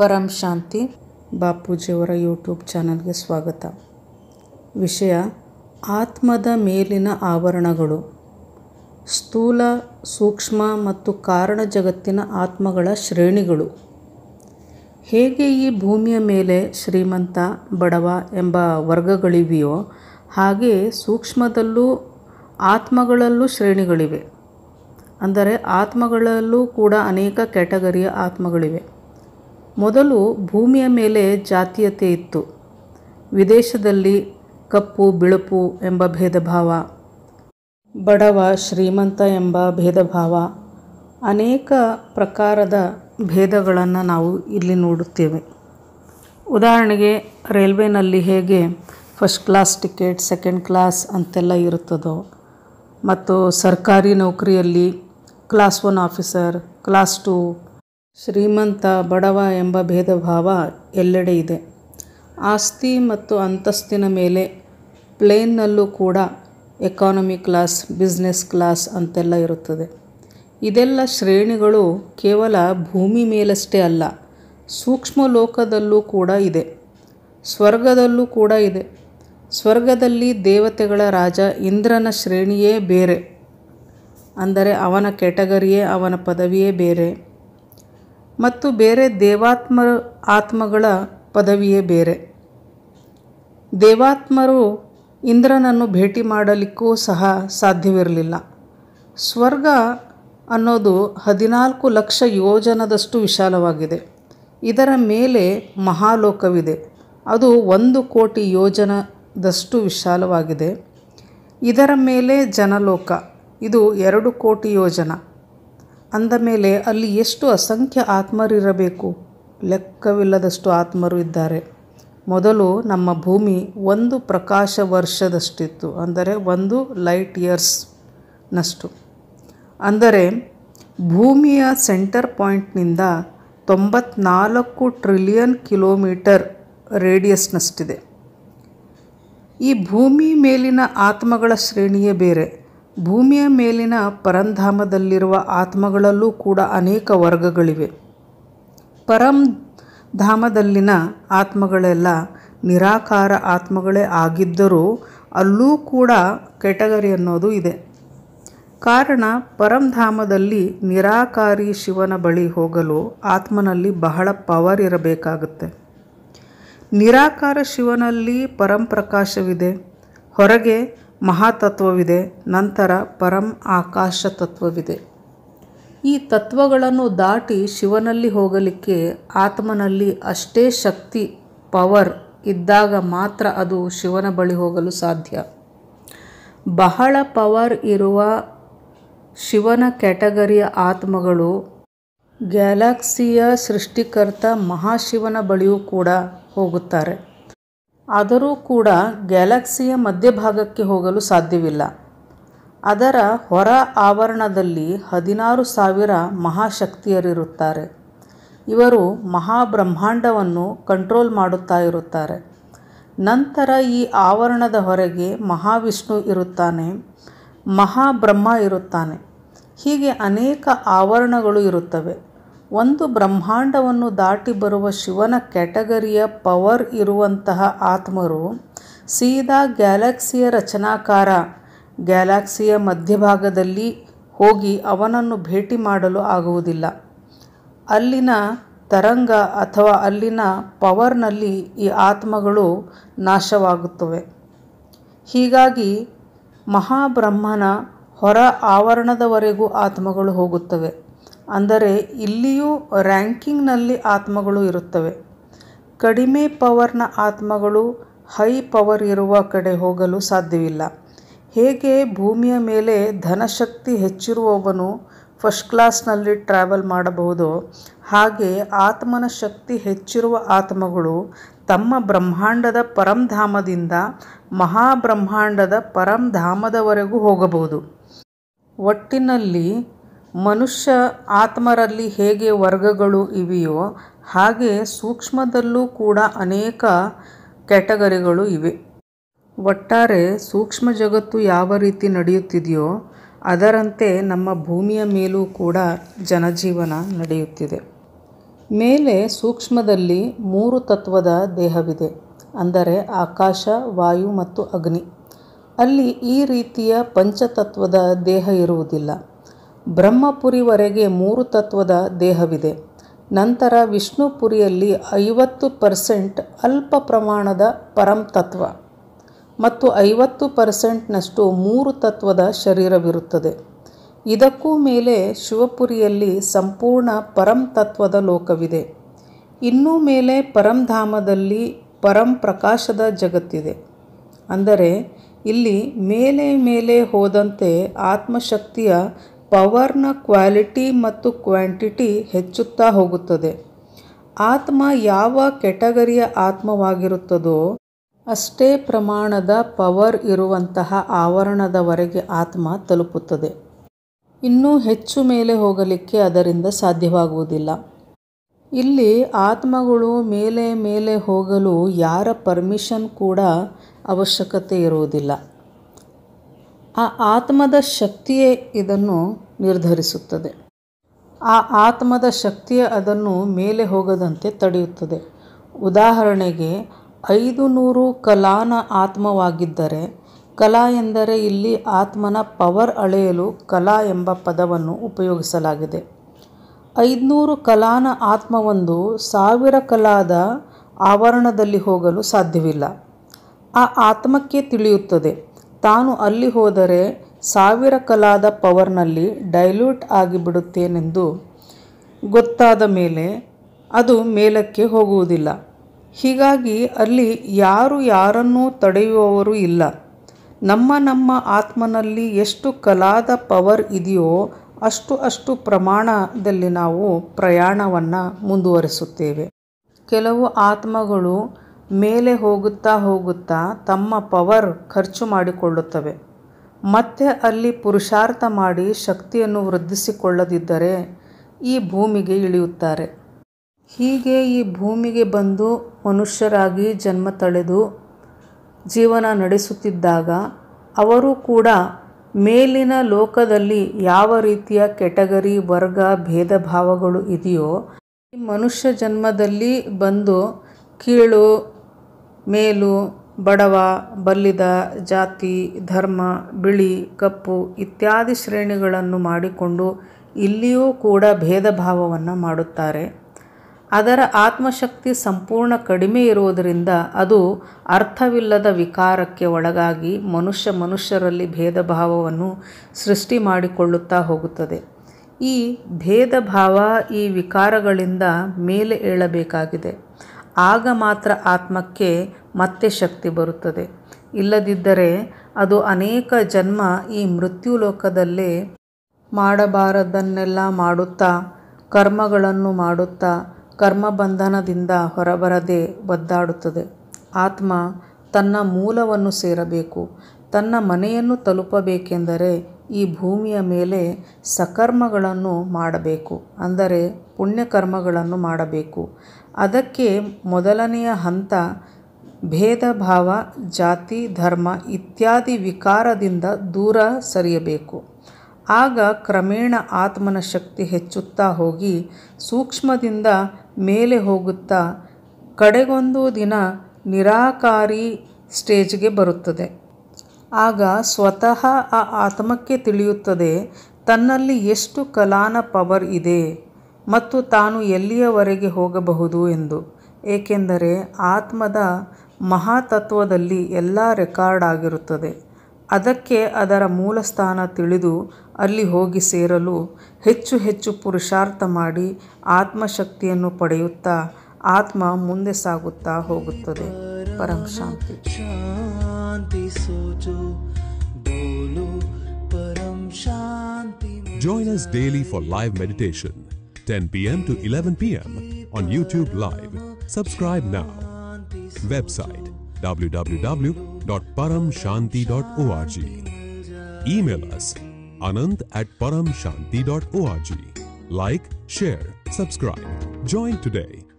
ಪರಂ ಶಾಂತಿ ಬಾಪೂಜಿಯವರ YouTube ಚಾನಲ್ಗೆ ಸ್ವಾಗತ ವಿಷಯ ಆತ್ಮದ ಮೇಲಿನ ಆವರಣಗಳು ಸ್ಥೂಲ ಸೂಕ್ಷ್ಮ ಮತ್ತು ಕಾರಣ ಜಗತ್ತಿನ ಆತ್ಮಗಳ ಶ್ರೇಣಿಗಳು ಹೇಗೆ ಈ ಭೂಮಿಯ ಮೇಲೆ ಶ್ರೀಮಂತ ಬಡವ ಎಂಬ ವರ್ಗಗಳಿವೆಯೋ ಹಾಗೆ ಸೂಕ್ಷ್ಮದಲ್ಲೂ ಆತ್ಮಗಳಲ್ಲೂ ಶ್ರೇಣಿಗಳಿವೆ ಅಂದರೆ ಆತ್ಮಗಳಲ್ಲೂ ಕೂಡ ಅನೇಕ ಕ್ಯಾಟಗರಿಯ ಆತ್ಮಗಳಿವೆ ಮೊದಲು ಭೂಮಿಯ ಮೇಲೆ ಜಾತೀಯತೆ ಇತ್ತು ವಿದೇಶದಲ್ಲಿ ಕಪ್ಪು ಬಿಳುಪು ಎಂಬ ಭಾವ ಬಡವ ಶ್ರೀಮಂತ ಎಂಬ ಭಾವ ಅನೇಕ ಪ್ರಕಾರದ ಭೇದಗಳನ್ನು ನಾವು ಇಲ್ಲಿ ನೋಡುತ್ತೇವೆ ಉದಾಹರಣೆಗೆ ರೈಲ್ವೆನಲ್ಲಿ ಹೇಗೆ first class ticket second class ಅಂತೆಲ್ಲ ಇರುತ್ತದೋ ಮತ್ತು ಸರ್ಕಾರಿ ನೌಕರಿಯಲ್ಲಿ class one officer class two ಶ್ರೀಮಂತ ಬಡವ ಎಂಬ ಭಾವ ಎಲ್ಲೆಡೆ ಇದೆ. ಆಸ್ತಿ ಮತ್ತು ಅಂತಸ್ತಿನ ಮೇಲೆ ಪ್ಲೇನ್ನಲ್ಲೂ ಕೂಡ ಎಕಾನಮಿ ಕ್ಲಾಸ್, ಬಿಸ್ನೆಸ್ ಕ್ಲಾಸ್ ಅಂತೆಲ್ಲ ಇರುತ್ತದೆ. ಇದೆಲ್ಲ ಶ್ರೇಣಿಗಳು ಕೇವಲ ಭೂಮಿ ಮೇಲಷ್ಟೇ ಅಲ್ಲ, ಸೂಕ್ಷ್ಮ ಲೋಕದಲ್ಲೂ ಕೂಡ ಇದೆ. ಸ್ವರ್ಗದಲ್ಲೂ ಕೂಡ ಇದೆ. ಸ್ವರ್ಗದಲ್ಲಿ ದೇವತೆಗಳ ರಾಜ ಇಂದ್ರನ ಶ್ರೇಣಿಯೇ ಬೇರೆ. ಅಂದರೆ ಅವನ ಕ್ಯಾಟಗರಿಯೇ ಅವನ ಪದವಿಯೇ ಬೇರೆ. ಮತ್ತು ಬೇರೆ ದೇವಾತ್ಮ ಆತ್ಮಗಳ ಪದವಿಯೇ ಬೇರೆ ದೇವಾತ್ಮರು ಇಂದ್ರನನ್ನು ಭೇಟಿ ಮಾಡಲಿಕ್ಕೂ ಸಹ ಸಾಧ್ಯವಿರಲಿಲ್ಲ ಸ್ವರ್ಗ ಅನ್ನೋದು ಹದಿನಾಲ್ಕು ಲಕ್ಷ ಯೋಜನದಷ್ಟು ವಿಶಾಲವಾಗಿದೆ ಇದರ ಮೇಲೆ ಮಹಾಲೋಕವಿದೆ ಅದು ಒಂದು ಕೋಟಿ ಯೋಜನದಷ್ಟು ವಿಶಾಲವಾಗಿದೆ ಇದರ ಮೇಲೆ ಜನಲೋಕ ಇದು ಎರಡು ಕೋಟಿ ಯೋಜನ ಅಂದ ಮೇಲೆ ಅಲ್ಲಿ ಎಷ್ಟು ಅಸಂಖ್ಯ ಆತ್ಮರಿರಬೇಕು ಲೆಕ್ಕವಿಲ್ಲದಷ್ಟು ಆತ್ಮರು ಇದ್ದಾರೆ ಮೊದಲು ನಮ್ಮ ಭೂಮಿ ಒಂದು ಪ್ರಕಾಶ ವರ್ಷದಷ್ಟಿತ್ತು ಅಂದರೆ ಒಂದು ಲೈಟ್ ಇಯರ್ಸ್ನಷ್ಟು ಅಂದರೆ ಭೂಮಿಯ ಸೆಂಟರ್ ಪಾಯಿಂಟ್ನಿಂದ ತೊಂಬತ್ನಾಲ್ಕು ಟ್ರಿಲಿಯನ್ ಕಿಲೋಮೀಟರ್ ರೇಡಿಯಸ್ನಷ್ಟಿದೆ ಈ ಭೂಮಿ ಮೇಲಿನ ಆತ್ಮಗಳ ಶ್ರೇಣಿಯೇ ಬೇರೆ ಭೂಮಿಯ ಮೇಲಿನ ಪರಂಧಾಮದಲ್ಲಿರುವ ಆತ್ಮಗಳಲ್ಲೂ ಕೂಡ ಅನೇಕ ವರ್ಗಗಳಿವೆ ಧಾಮದಲ್ಲಿನ ಆತ್ಮಗಳೆಲ್ಲ ನಿರಾಕಾರ ಆತ್ಮಗಳೇ ಆಗಿದ್ದರೂ ಅಲ್ಲೂ ಕೂಡ ಕೆಟಗರಿ ಅನ್ನೋದು ಇದೆ ಕಾರಣ ಪರಂಧಾಮದಲ್ಲಿ ನಿರಾಕಾರಿ ಶಿವನ ಬಳಿ ಹೋಗಲು ಆತ್ಮನಲ್ಲಿ ಬಹಳ ಪವರ್ ಇರಬೇಕಾಗುತ್ತೆ ನಿರಾಕಾರ ಶಿವನಲ್ಲಿ ಪರಂಪ್ರಕಾಶವಿದೆ ಹೊರಗೆ ಮಹಾತತ್ವವಿದೆ ನಂತರ ಪರಂ ಆಕಾಶ ತತ್ವವಿದೆ ಈ ತತ್ವಗಳನ್ನು ದಾಟಿ ಶಿವನಲ್ಲಿ ಹೋಗಲಿಕ್ಕೆ ಆತ್ಮನಲ್ಲಿ ಅಷ್ಟೇ ಶಕ್ತಿ ಪವರ್ ಇದ್ದಾಗ ಮಾತ್ರ ಅದು ಶಿವನ ಬಳಿ ಹೋಗಲು ಸಾಧ್ಯ ಬಹಳ ಪವರ್ ಇರುವ ಶಿವನ ಕ್ಯಾಟಗರಿಯ ಆತ್ಮಗಳು ಗ್ಯಾಲಕ್ಸಿಯ ಸೃಷ್ಟಿಕರ್ತ ಮಹಾಶಿವನ ಬಳಿಯೂ ಕೂಡ ಹೋಗುತ್ತಾರೆ ಆದರೂ ಕೂಡ ಗ್ಯಾಲಕ್ಸಿಯ ಮಧ್ಯಭಾಗಕ್ಕೆ ಹೋಗಲು ಸಾಧ್ಯವಿಲ್ಲ ಅದರ ಹೊರ ಆವರಣದಲ್ಲಿ ಹದಿನಾರು ಸಾವಿರ ಮಹಾಶಕ್ತಿಯರಿರುತ್ತಾರೆ ಇವರು ಮಹಾಬ್ರಹ್ಮಾಂಡವನ್ನು ಕಂಟ್ರೋಲ್ ಮಾಡುತ್ತಾ ಇರುತ್ತಾರೆ ನಂತರ ಈ ಆವರಣದ ಹೊರಗೆ ಮಹಾವಿಷ್ಣು ಇರುತ್ತಾನೆ ಮಹಾಬ್ರಹ್ಮ ಇರುತ್ತಾನೆ ಹೀಗೆ ಅನೇಕ ಆವರಣಗಳು ಇರುತ್ತವೆ ಒಂದು ಬ್ರಹ್ಮಾಂಡವನ್ನು ದಾಟಿ ಬರುವ ಶಿವನ ಕ್ಯಾಟಗರಿಯ ಪವರ್ ಇರುವಂತಹ ಆತ್ಮರು ಸೀದಾ ಗ್ಯಾಲಕ್ಸಿಯ ರಚನಾಕಾರ ಗ್ಯಾಲಕ್ಸಿಯ ಮಧ್ಯಭಾಗದಲ್ಲಿ ಹೋಗಿ ಅವನನ್ನು ಭೇಟಿ ಮಾಡಲು ಆಗುವುದಿಲ್ಲ ಅಲ್ಲಿನ ತರಂಗ ಅಥವಾ ಅಲ್ಲಿನ ಪವರ್ನಲ್ಲಿ ಈ ಆತ್ಮಗಳು ನಾಶವಾಗುತ್ತವೆ ಹೀಗಾಗಿ ಮಹಾಬ್ರಹ್ಮನ ಹೊರ ಆವರಣದವರೆಗೂ ಆತ್ಮಗಳು ಹೋಗುತ್ತವೆ ಅಂದರೆ ಇಲ್ಲಿಯೂ ರ್ಯಾಂಕಿಂಗ್ನಲ್ಲಿ ಆತ್ಮಗಳು ಇರುತ್ತವೆ ಕಡಿಮೆ ಪವರ್ನ ಆತ್ಮಗಳು ಹೈ ಪವರ್ ಇರುವ ಕಡೆ ಹೋಗಲು ಸಾಧ್ಯವಿಲ್ಲ ಹೇಗೆ ಭೂಮಿಯ ಮೇಲೆ ಧನಶಕ್ತಿ ಹೆಚ್ಚಿರುವವನು ಫಸ್ಟ್ ಕ್ಲಾಸ್ನಲ್ಲಿ ಟ್ರಾವೆಲ್ ಮಾಡಬಹುದು ಹಾಗೆ ಆತ್ಮನ ಶಕ್ತಿ ಹೆಚ್ಚಿರುವ ಆತ್ಮಗಳು ತಮ್ಮ ಬ್ರಹ್ಮಾಂಡದ ಪರಂಧಾಮದಿಂದ ಮಹಾಬ್ರಹ್ಮಾಂಡದ ಪರಂಧಾಮದವರೆಗೂ ಹೋಗಬಹುದು ಒಟ್ಟಿನಲ್ಲಿ ಮನುಷ್ಯ ಆತ್ಮರಲ್ಲಿ ಹೇಗೆ ವರ್ಗಗಳು ಇವೆಯೋ ಹಾಗೆ ಸೂಕ್ಷ್ಮದಲ್ಲೂ ಕೂಡ ಅನೇಕ ಕ್ಯಾಟಗರಿಗಳು ಇವೆ ಒಟ್ಟಾರೆ ಸೂಕ್ಷ್ಮ ಜಗತ್ತು ಯಾವ ರೀತಿ ನಡೆಯುತ್ತಿದೆಯೋ ಅದರಂತೆ ನಮ್ಮ ಭೂಮಿಯ ಮೇಲೂ ಕೂಡ ಜನಜೀವನ ನಡೆಯುತ್ತಿದೆ ಮೇಲೆ ಸೂಕ್ಷ್ಮದಲ್ಲಿ ಮೂರು ತತ್ವದ ದೇಹವಿದೆ ಅಂದರೆ ಆಕಾಶ ವಾಯು ಮತ್ತು ಅಗ್ನಿ ಅಲ್ಲಿ ಈ ರೀತಿಯ ಪಂಚತತ್ವದ ದೇಹ ಇರುವುದಿಲ್ಲ ಬ್ರಹ್ಮಪುರಿವರೆಗೆ ಮೂರು ತತ್ವದ ದೇಹವಿದೆ ನಂತರ ವಿಷ್ಣುಪುರಿಯಲ್ಲಿ ಐವತ್ತು ಪರ್ಸೆಂಟ್ ಅಲ್ಪ ಪ್ರಮಾಣದ ಪರಂತತ್ವ ಮತ್ತು ಐವತ್ತು ಪರ್ಸೆಂಟ್ನಷ್ಟು ಮೂರು ತತ್ವದ ಶರೀರವಿರುತ್ತದೆ ಇದಕ್ಕೂ ಮೇಲೆ ಶಿವಪುರಿಯಲ್ಲಿ ಸಂಪೂರ್ಣ ಪರಂತತ್ವದ ಲೋಕವಿದೆ ಇನ್ನೂ ಮೇಲೆ ಪರಂಧಾಮದಲ್ಲಿ ಪರಂ ಪ್ರಕಾಶದ ಜಗತ್ತಿದೆ ಅಂದರೆ ಇಲ್ಲಿ ಮೇಲೆ ಮೇಲೆ ಹೋದಂತೆ ಆತ್ಮಶಕ್ತಿಯ ಪವರ್ನ ಕ್ವಾಲಿಟಿ ಮತ್ತು ಕ್ವಾಂಟಿಟಿ ಹೆಚ್ಚುತ್ತಾ ಹೋಗುತ್ತದೆ ಆತ್ಮ ಯಾವ ಕೆಟಗರಿಯ ಆತ್ಮವಾಗಿರುತ್ತದೋ ಅಷ್ಟೇ ಪ್ರಮಾಣದ ಪವರ್ ಇರುವಂತಹ ಆವರಣದವರೆಗೆ ಆತ್ಮ ತಲುಪುತ್ತದೆ ಇನ್ನೂ ಹೆಚ್ಚು ಮೇಲೆ ಹೋಗಲಿಕ್ಕೆ ಅದರಿಂದ ಸಾಧ್ಯವಾಗುವುದಿಲ್ಲ ಇಲ್ಲಿ ಆತ್ಮಗಳು ಮೇಲೆ ಮೇಲೆ ಹೋಗಲು ಯಾರ ಪರ್ಮಿಷನ್ ಕೂಡ ಅವಶ್ಯಕತೆ ಇರುವುದಿಲ್ಲ ಆ ಆತ್ಮದ ಶಕ್ತಿಯೇ ಇದನ್ನು ನಿರ್ಧರಿಸುತ್ತದೆ ಆ ಆತ್ಮದ ಶಕ್ತಿಯೇ ಅದನ್ನು ಮೇಲೆ ಹೋಗದಂತೆ ತಡೆಯುತ್ತದೆ ಉದಾಹರಣೆಗೆ ಐದು ನೂರು ಕಲಾನ ಆತ್ಮವಾಗಿದ್ದರೆ ಕಲಾ ಎಂದರೆ ಇಲ್ಲಿ ಆತ್ಮನ ಪವರ್ ಅಳೆಯಲು ಕಲಾ ಎಂಬ ಪದವನ್ನು ಉಪಯೋಗಿಸಲಾಗಿದೆ ಐದುನೂರು ಕಲಾನ ಆತ್ಮವೊಂದು ಸಾವಿರ ಕಲಾದ ಆವರಣದಲ್ಲಿ ಹೋಗಲು ಸಾಧ್ಯವಿಲ್ಲ ಆ ಆತ್ಮಕ್ಕೆ ತಿಳಿಯುತ್ತದೆ ತಾನು ಅಲ್ಲಿ ಹೋದರೆ ಸಾವಿರ ಕಲಾದ ಪವರ್ನಲ್ಲಿ ಡೈಲ್ಯೂಟ್ ಆಗಿಬಿಡುತ್ತೇನೆಂದು ಗೊತ್ತಾದ ಮೇಲೆ ಅದು ಮೇಲಕ್ಕೆ ಹೋಗುವುದಿಲ್ಲ ಹೀಗಾಗಿ ಅಲ್ಲಿ ಯಾರು ಯಾರನ್ನೂ ತಡೆಯುವವರು ಇಲ್ಲ ನಮ್ಮ ನಮ್ಮ ಆತ್ಮನಲ್ಲಿ ಎಷ್ಟು ಕಲಾದ ಪವರ್ ಇದೆಯೋ ಅಷ್ಟು ಅಷ್ಟು ಪ್ರಮಾಣದಲ್ಲಿ ನಾವು ಪ್ರಯಾಣವನ್ನು ಮುಂದುವರಿಸುತ್ತೇವೆ ಕೆಲವು ಆತ್ಮಗಳು ಮೇಲೆ ಹೋಗುತ್ತಾ ಹೋಗುತ್ತಾ ತಮ್ಮ ಪವರ್ ಖರ್ಚು ಮಾಡಿಕೊಳ್ಳುತ್ತವೆ ಮತ್ತೆ ಅಲ್ಲಿ ಪುರುಷಾರ್ಥ ಮಾಡಿ ಶಕ್ತಿಯನ್ನು ವೃದ್ಧಿಸಿಕೊಳ್ಳದಿದ್ದರೆ ಈ ಭೂಮಿಗೆ ಇಳಿಯುತ್ತಾರೆ ಹೀಗೆ ಈ ಭೂಮಿಗೆ ಬಂದು ಮನುಷ್ಯರಾಗಿ ಜನ್ಮ ತಳೆದು ಜೀವನ ನಡೆಸುತ್ತಿದ್ದಾಗ ಅವರು ಕೂಡ ಮೇಲಿನ ಲೋಕದಲ್ಲಿ ಯಾವ ರೀತಿಯ ಕೆಟಗರಿ ವರ್ಗ ಭೇದ ಭಾವಗಳು ಇದೆಯೋ ಈ ಮನುಷ್ಯ ಜನ್ಮದಲ್ಲಿ ಬಂದು ಕೀಳು ಮೇಲು ಬಡವ ಬಲ್ಲಿದ ಜಾತಿ ಧರ್ಮ ಬಿಳಿ ಕಪ್ಪು ಇತ್ಯಾದಿ ಶ್ರೇಣಿಗಳನ್ನು ಮಾಡಿಕೊಂಡು ಇಲ್ಲಿಯೂ ಕೂಡ ಭೇದ ಭಾವವನ್ನು ಮಾಡುತ್ತಾರೆ ಅದರ ಆತ್ಮಶಕ್ತಿ ಸಂಪೂರ್ಣ ಕಡಿಮೆ ಇರುವುದರಿಂದ ಅದು ಅರ್ಥವಿಲ್ಲದ ವಿಕಾರಕ್ಕೆ ಒಳಗಾಗಿ ಮನುಷ್ಯ ಮನುಷ್ಯರಲ್ಲಿ ಭೇದ ಭಾವವನ್ನು ಸೃಷ್ಟಿ ಮಾಡಿಕೊಳ್ಳುತ್ತಾ ಹೋಗುತ್ತದೆ ಈ ಭೇದ ಭಾವ ಈ ವಿಕಾರಗಳಿಂದ ಮೇಲೆ ಏಳಬೇಕಾಗಿದೆ ಆಗ ಮಾತ್ರ ಆತ್ಮಕ್ಕೆ ಮತ್ತೆ ಶಕ್ತಿ ಬರುತ್ತದೆ ಇಲ್ಲದಿದ್ದರೆ ಅದು ಅನೇಕ ಜನ್ಮ ಈ ಮೃತ್ಯು ಲೋಕದಲ್ಲೇ ಮಾಡಬಾರದನ್ನೆಲ್ಲ ಮಾಡುತ್ತಾ ಕರ್ಮಗಳನ್ನು ಮಾಡುತ್ತಾ ಕರ್ಮಬಂಧನದಿಂದ ಹೊರಬರದೆ ಒದ್ದಾಡುತ್ತದೆ ಆತ್ಮ ತನ್ನ ಮೂಲವನ್ನು ಸೇರಬೇಕು ತನ್ನ ಮನೆಯನ್ನು ತಲುಪಬೇಕೆಂದರೆ ಈ ಭೂಮಿಯ ಮೇಲೆ ಸಕರ್ಮಗಳನ್ನು ಮಾಡಬೇಕು ಅಂದರೆ ಪುಣ್ಯಕರ್ಮಗಳನ್ನು ಮಾಡಬೇಕು ಅದಕ್ಕೆ ಮೊದಲನೆಯ ಹಂತ ಭೇದ ಭಾವ ಜಾತಿ ಧರ್ಮ ಇತ್ಯಾದಿ ವಿಕಾರದಿಂದ ದೂರ ಸರಿಯಬೇಕು ಆಗ ಕ್ರಮೇಣ ಆತ್ಮನ ಶಕ್ತಿ ಹೆಚ್ಚುತ್ತಾ ಹೋಗಿ ಸೂಕ್ಷ್ಮದಿಂದ ಮೇಲೆ ಹೋಗುತ್ತಾ ಕಡೆಗೊಂದು ದಿನ ನಿರಾಕಾರಿ ಸ್ಟೇಜ್ಗೆ ಬರುತ್ತದೆ ಆಗ ಸ್ವತಃ ಆ ಆತ್ಮಕ್ಕೆ ತಿಳಿಯುತ್ತದೆ ತನ್ನಲ್ಲಿ ಎಷ್ಟು ಕಲಾನ ಪವರ್ ಇದೆ ಮತ್ತು ತಾನು ಎಲ್ಲಿಯವರೆಗೆ ಹೋಗಬಹುದು ಎಂದು ಏಕೆಂದರೆ ಆತ್ಮದ ಮಹಾತತ್ವದಲ್ಲಿ ಎಲ್ಲ ರೆಕಾರ್ಡ್ ಆಗಿರುತ್ತದೆ ಅದಕ್ಕೆ ಅದರ ಮೂಲ ಸ್ಥಾನ ತಿಳಿದು ಅಲ್ಲಿ ಹೋಗಿ ಸೇರಲು ಹೆಚ್ಚು ಹೆಚ್ಚು ಪುರುಷಾರ್ಥ ಮಾಡಿ ಆತ್ಮಶಕ್ತಿಯನ್ನು ಪಡೆಯುತ್ತಾ ಆತ್ಮ ಮುಂದೆ ಸಾಗುತ್ತಾ ಹೋಗುತ್ತದೆ ಪರಂ शांति सोचो बोलो परम शांति Join us daily for live meditation 10 pm to 11 pm on YouTube live. Subscribe now. Website www.paramshanti.org. Email us anand at paramshanti.org. Like, share, subscribe. Join today.